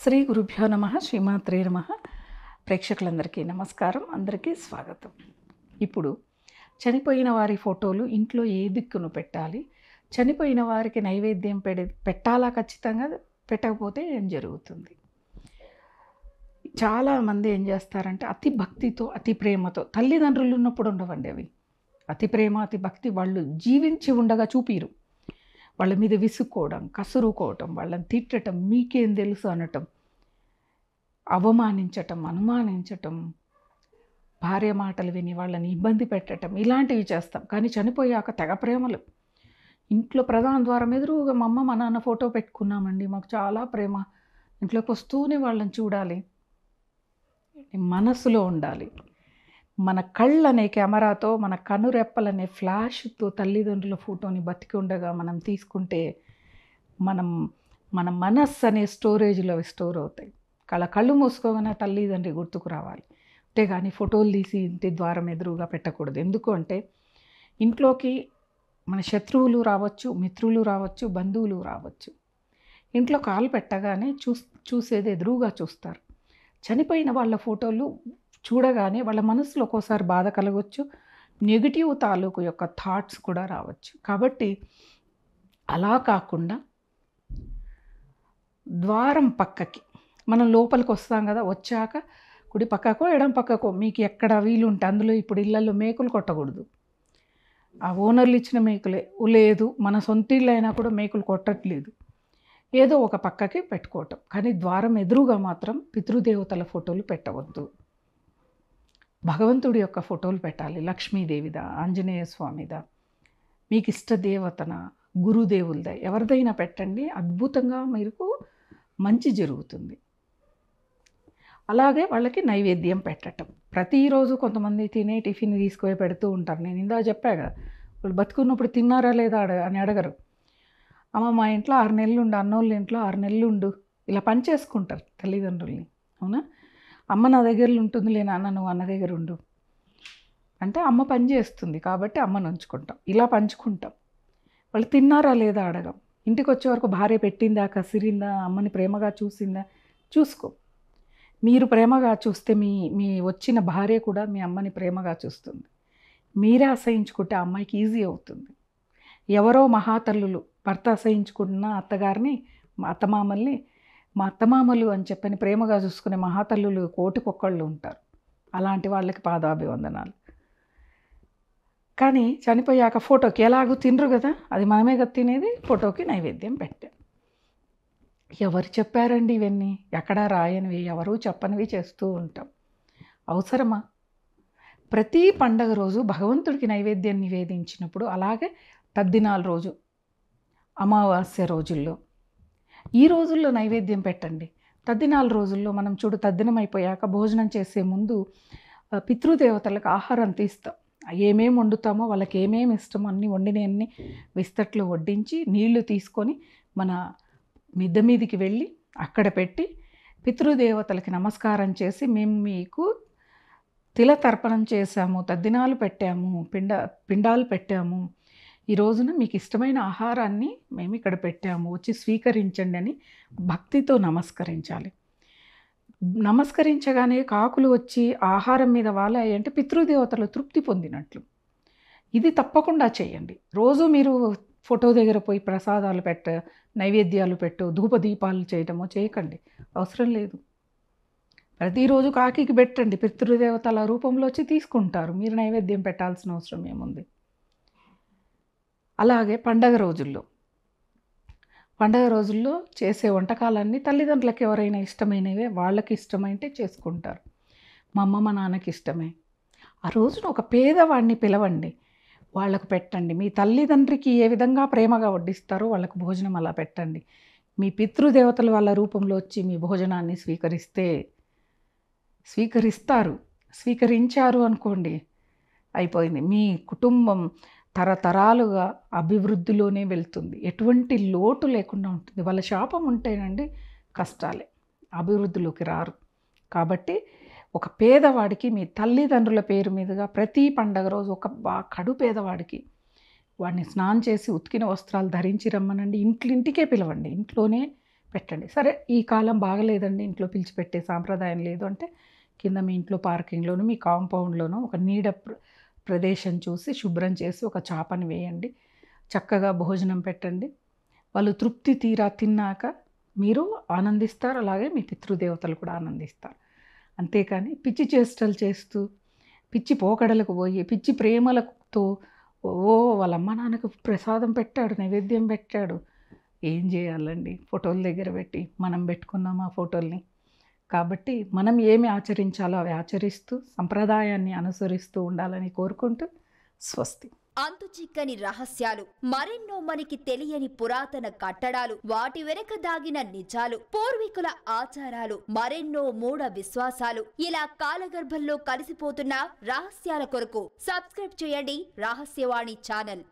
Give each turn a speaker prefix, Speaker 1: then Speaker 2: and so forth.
Speaker 1: శ్రీ గురుభ్యో నమ శ్రీమాత్రే నమ ప్రేక్షకులందరికీ నమస్కారం అందరికీ స్వాగతం ఇప్పుడు చనిపోయిన వారి ఫోటోలు ఇంట్లో ఏ దిక్కును పెట్టాలి చనిపోయిన వారికి నైవేద్యం పెడే పెట్టాలా ఖచ్చితంగా పెట్టకపోతే ఏం జరుగుతుంది చాలామంది ఏం చేస్తారంటే అతి భక్తితో అతి ప్రేమతో తల్లిదండ్రులు ఉన్నప్పుడు ఉండవండి అవి అతి ప్రేమ అతి భక్తి వాళ్ళు జీవించి ఉండగా చూపిరు వాళ్ళ మీద విసుక్కోవడం కసురుకోవటం వాళ్ళని తిట్టడం మీకేం తెలుసు అనటం అవమానించటం అనుమానించటం భార్య మాటలు విని వాళ్ళని ఇబ్బంది పెట్టడం ఇలాంటివి చేస్తాం కానీ చనిపోయాక తెగ ప్రేమలు ఇంట్లో ప్రధాన ద్వారం ఎదురు మా అమ్మ మా నాన్న ఫోటో పెట్టుకున్నామండి మాకు చాలా ప్రేమ ఇంట్లోకి వస్తూనే వాళ్ళని చూడాలి మనసులో ఉండాలి మన కళ్ళు అనే కెమెరాతో మన కనురెప్పలనే ఫ్లాష్తో తల్లిదండ్రుల ఫోటోని బతికి ఉండగా మనం తీసుకుంటే మనం మన మనస్సు అనే స్టోరేజ్లో అవి స్టోర్ అవుతాయి కళ్ళ కళ్ళు మూసుకోగానే తల్లిదండ్రి గుర్తుకు రావాలి అంతే కానీ ఫోటోలు తీసి ఇంటి ద్వారం ఎదురుగా పెట్టకూడదు ఎందుకు అంటే ఇంట్లోకి మన శత్రువులు రావచ్చు మిత్రులు రావచ్చు బంధువులు రావచ్చు ఇంట్లో కాలు పెట్టగానే చూ చూసేది ఎదురుగా చూస్తారు చనిపోయిన వాళ్ళ ఫోటోలు చూడగానే వాళ్ళ మనసులో ఒక్కోసారి బాధ కలగవచ్చు నెగిటివ్ తాలూకు యొక్క థాట్స్ కూడా రావచ్చు కాబట్టి అలా కాకుండా ద్వారం పక్కకి మనం లోపలికి వస్తాం కదా వచ్చాక కుడి పక్కకో ఎడం పక్కకో మీకు ఎక్కడ వీలుంటే అందులో ఇప్పుడు ఇళ్ళల్లో మేకులు కొట్టకూడదు ఆ ఓనర్లు ఇచ్చిన మేకులే లేదు మన సొంత ఇల్లు అయినా కూడా మేకులు కొట్టట్లేదు ఏదో ఒక పక్కకి పెట్టుకోవటం కానీ ద్వారం ఎదురుగా మాత్రం పితృదేవతల ఫోటోలు పెట్టవద్దు భగవంతుడి యొక్క ఫోటోలు పెట్టాలి లక్ష్మీదేవిదా ఆంజనేయ స్వామిదా మీకు ఇష్టదేవతన గురుదేవులదా ఎవరిదైనా పెట్టండి అద్భుతంగా మీకు మంచి జరుగుతుంది అలాగే వాళ్ళకి నైవేద్యం పెట్టడం ప్రతిరోజు కొంతమంది తినే టిఫిన్ తీసుకుపోయి పెడుతూ ఉంటారు నేను ఇందా కదా వాళ్ళు బతుకున్నప్పుడు తిన్నారా లేదా అని అడగరు అమ్మ మా ఇంట్లో ఆరు నెలలు ఉండు అన్నోళ్ళ ఇంట్లో ఆరు నెలలు ఉండు ఇలా పని చేసుకుంటారు తల్లిదండ్రుల్ని అవునా అమ్మ నా దగ్గర ఉంటుందిలే నాన్న నువ్వు అన్న దగ్గర ఉండు అంటే అమ్మ పని చేస్తుంది కాబట్టి అమ్మను ఉంచుకుంటాం ఇలా పంచుకుంటాం వాళ్ళు తిన్నారా లేదా అడగం ఇంటికి వచ్చే వరకు భార్య పెట్టిందా కసిరిందా అమ్మని ప్రేమగా చూసిందా చూసుకో మీరు ప్రేమగా చూస్తే మీ మీ వచ్చిన భార్య కూడా మీ అమ్మని ప్రేమగా చూస్తుంది మీరే అసహించుకుంటే అమ్మాయికి ఈజీ అవుతుంది ఎవరో మహాతల్లులు భర్త అసహించుకుంటున్న అత్తగారిని అత్తమామల్ని మా అత్తమామలు అని చెప్పని ప్రేమగా చూసుకునే మహాతల్లులు కోటికొక్కళ్ళు ఉంటారు అలాంటి వాళ్ళకి పాదాభివందనాలు కానీ చనిపోయాక ఫోటోకి ఎలాగూ తినరు కదా అది మనమే కదా తినేది ఫోటోకి నైవేద్యం పెట్టాం ఎవరు చెప్పారండి ఇవన్నీ ఎక్కడా రాయనివి ఎవరూ చెప్పనివి చేస్తూ ఉంటాం అవసరమా ప్రతి పండగ రోజు భగవంతుడికి నైవేద్యం నివేదించినప్పుడు అలాగే తద్దినాల రోజు అమావాస్య రోజుల్లో ఈ రోజుల్లో నైవేద్యం పెట్టండి తద్దినాలు రోజుల్లో మనం చూడు తద్దినం అయిపోయాక భోజనం చేసే ముందు పితృదేవతలకు ఆహారం తీస్తాం ఏమేమి వండుతామో వాళ్ళకి ఏమేమి ఇష్టమో అన్నీ వండినన్ని విస్తట్లో వడ్డించి నీళ్లు తీసుకొని మన మిద్ద మీదికి వెళ్ళి అక్కడ పెట్టి పితృదేవతలకి నమస్కారం చేసి మేము మీకు తిల తర్పణం చేశాము తద్దినాలు పెట్టాము పిండ పిండాలు పెట్టాము ఈ రోజున మీకు ఇష్టమైన ఆహారాన్ని మేము ఇక్కడ పెట్టాము వచ్చి స్వీకరించండి అని భక్తితో నమస్కరించాలి నమస్కరించగానే కాకులు వచ్చి ఆహారం మీద వాలాయి అంటే పితృదేవతలు తృప్తి పొందినట్లు ఇది తప్పకుండా చేయండి రోజు మీరు ఫోటో దగ్గర పోయి ప్రసాదాలు పెట్ట నైవేద్యాలు పెట్టు ధూపదీపాలు చేయటమో చేయకండి అవసరం లేదు ప్రతిరోజు కాకికి పెట్టండి పితృదేవతల రూపంలో వచ్చి తీసుకుంటారు మీరు నైవేద్యం పెట్టాల్సిన అవసరం ఏముంది అలాగే పండగ రోజుల్లో పండగ రోజుల్లో చేసే వంటకాలన్నీ తల్లిదండ్రులకు ఎవరైనా ఇష్టమైనవే వాళ్ళకి ఇష్టమైతే చేసుకుంటారు మా అమ్మ మా నాన్నకి ఇష్టమే ఆ రోజున ఒక పేదవాడిని పిలవండి వాళ్ళకు పెట్టండి మీ తల్లిదండ్రికి ఏ విధంగా ప్రేమగా వడ్డిస్తారో వాళ్ళకు భోజనం అలా పెట్టండి మీ పితృదేవతలు వాళ్ళ రూపంలో వచ్చి మీ భోజనాన్ని స్వీకరిస్తే స్వీకరిస్తారు స్వీకరించారు అనుకోండి అయిపోయింది మీ కుటుంబం తరతరాలుగా అభివృద్ధిలోనే వెళ్తుంది ఎటువంటి లోటు లేకుండా ఉంటుంది వాళ్ళ శాపం ఉంటేనండి కష్టాలే అభివృద్ధిలోకి రారు కాబట్టి ఒక పేదవాడికి మీ తల్లిదండ్రుల పేరు మీదుగా ప్రతి పండగ రోజు ఒక కడు పేదవాడికి వాడిని స్నానం చేసి ఉతికిన వస్త్రాలు ధరించి రమ్మనండి ఇంటికే పిలవండి ఇంట్లోనే పెట్టండి సరే ఈ కాలం బాగలేదండి ఇంట్లో పిలిచిపెట్టే సాంప్రదాయం లేదు అంటే కింద మీ ఇంట్లో పార్కింగ్లోను మీ కాంపౌండ్లోనూ ఒక నీడ ప్రదేశం చూసి శుభ్రం చేసి ఒక చేపని వేయండి చక్కగా భోజనం పెట్టండి వాళ్ళు తృప్తి తీరా తిన్నాక మీరు ఆనందిస్తారు అలాగే మీ పితృదేవతలు కూడా ఆనందిస్తారు అంతేకాని పిచ్చి చేష్టలు చేస్తూ పిచ్చి పోకడలకు పోయి పిచ్చి ప్రేమలతో ఓ వాళ్ళ అమ్మ నాన్నకు ప్రసాదం పెట్టాడు నైవేద్యం పెట్టాడు ఏం చేయాలండి ఫోటోల దగ్గర పెట్టి మనం పెట్టుకున్నాం ఆ ఫోటోల్ని కాబట్టి మనం ఏమి ఆచరించాలో అవి ఆచరిస్తూ సంప్రదాయాన్ని అనుసరిస్తూ ఉండాలని కోరుకుంటూ స్వస్తి అంతు చిక్కని రహస్యాలు మరెన్నో మనకి తెలియని పురాతన కట్టడాలు వాటి వెనక దాగిన నిజాలు పూర్వీకుల ఆచారాలు మరెన్నో మూఢ విశ్వాసాలు ఇలా కాలగర్భంలో కలిసిపోతున్న రహస్యాల కొరకు సబ్స్క్రైబ్ చేయండి రహస్యవాణి ఛానల్